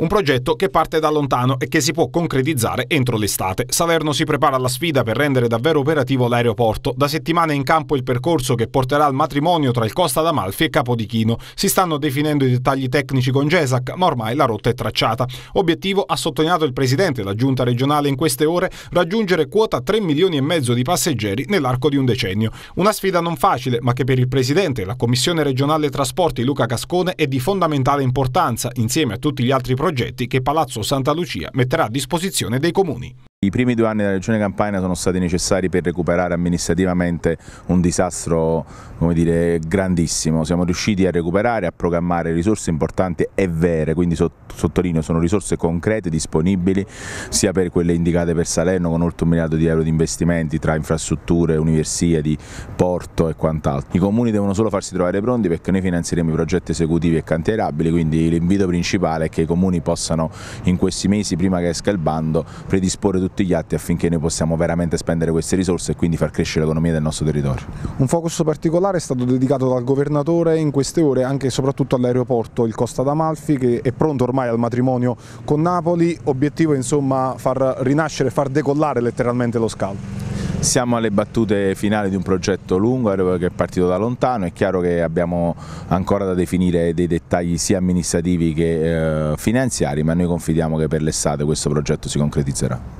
Un progetto che parte da lontano e che si può concretizzare entro l'estate. Salerno si prepara alla sfida per rendere davvero operativo l'aeroporto. Da settimane in campo il percorso che porterà al matrimonio tra il Costa d'Amalfi e Capodichino. Si stanno definendo i dettagli tecnici con GESAC, ma ormai la rotta è tracciata. Obiettivo, ha sottolineato il presidente della giunta regionale in queste ore, raggiungere quota 3 milioni e mezzo di passeggeri nell'arco di un decennio. Una sfida non facile, ma che per il presidente e la Commissione regionale trasporti Luca Cascone è di fondamentale importanza, insieme a tutti gli altri progetti progetti che Palazzo Santa Lucia metterà a disposizione dei comuni. I primi due anni della Regione Campania sono stati necessari per recuperare amministrativamente un disastro dire, grandissimo. Siamo riusciti a recuperare, a programmare risorse importanti e vere, quindi sottolineo sono risorse concrete, disponibili, sia per quelle indicate per Salerno con oltre un miliardo di euro di investimenti tra infrastrutture, università, di porto e quant'altro. I comuni devono solo farsi trovare pronti perché noi finanzieremo i progetti esecutivi e cantierabili, quindi l'invito principale è che i comuni possano in questi mesi, prima che esca il bando, predisporre tutti tutti gli atti affinché noi possiamo veramente spendere queste risorse e quindi far crescere l'economia del nostro territorio. Un focus particolare è stato dedicato dal governatore in queste ore anche e soprattutto all'aeroporto, il Costa d'Amalfi che è pronto ormai al matrimonio con Napoli, obiettivo insomma far rinascere, far decollare letteralmente lo scalo. Siamo alle battute finali di un progetto lungo eh, che è partito da lontano, è chiaro che abbiamo ancora da definire dei dettagli sia amministrativi che eh, finanziari, ma noi confidiamo che per l'estate questo progetto si concretizzerà.